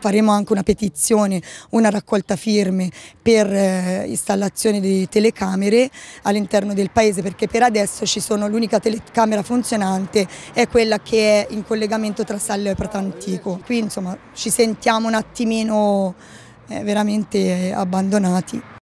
Faremo anche una petizione, una raccolta firme per eh, installazione di telecamere all'interno del paese perché per adesso ci sono l'unica telecamera funzionante è quella che è in collegamento tra Sallo e Prato Antico. Qui insomma ci sentiamo un attimino eh, veramente abbandonati.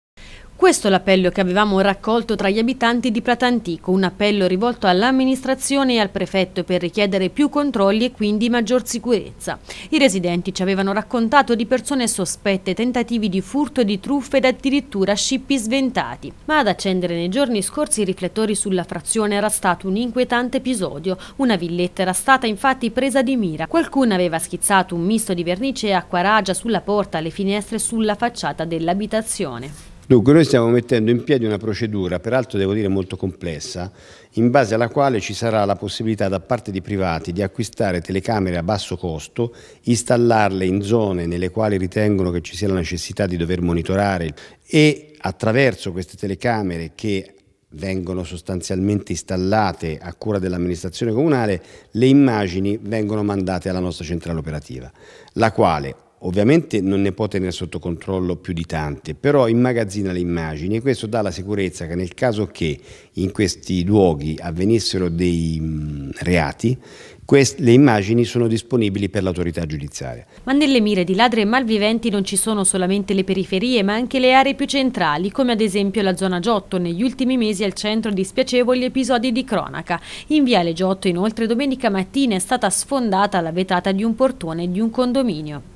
Questo è l'appello che avevamo raccolto tra gli abitanti di Pratantico, un appello rivolto all'amministrazione e al prefetto per richiedere più controlli e quindi maggior sicurezza. I residenti ci avevano raccontato di persone sospette, tentativi di furto e di truffe ed addirittura scippi sventati. Ma ad accendere nei giorni scorsi i riflettori sulla frazione era stato un inquietante episodio. Una villetta era stata infatti presa di mira. Qualcuno aveva schizzato un misto di vernice e acqua ragia sulla porta, alle finestre e sulla facciata dell'abitazione. Dunque noi stiamo mettendo in piedi una procedura, peraltro devo dire molto complessa, in base alla quale ci sarà la possibilità da parte di privati di acquistare telecamere a basso costo, installarle in zone nelle quali ritengono che ci sia la necessità di dover monitorare e attraverso queste telecamere che vengono sostanzialmente installate a cura dell'amministrazione comunale, le immagini vengono mandate alla nostra centrale operativa, la quale ovviamente non ne può tenere sotto controllo più di tante, però immagazzina le immagini e questo dà la sicurezza che nel caso che in questi luoghi avvenissero dei reati, Quest- le immagini sono disponibili per l'autorità giudiziaria. Ma nelle mire di ladri e malviventi non ci sono solamente le periferie, ma anche le aree più centrali, come ad esempio la zona Giotto, negli ultimi mesi al centro di spiacevoli episodi di cronaca. In Viale Giotto, inoltre, domenica mattina è stata sfondata la vetata di un portone di un condominio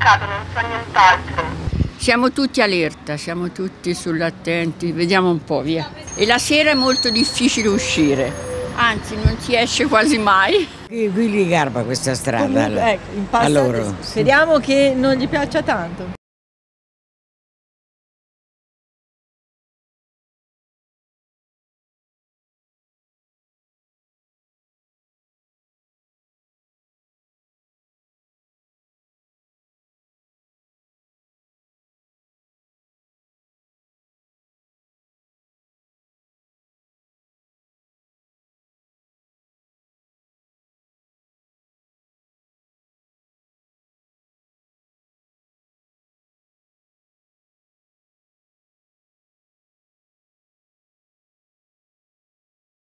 bloccato, non so nient'altro. Siamo tutti allerta, siamo tutti sull'attenti, vediamo un po', via. E la sera è molto difficile uscire, anzi non si esce quasi mai. Qui, qui li garba questa strada. Comunque, ecco, in passato, allora. speriamo che non gli piaccia tanto.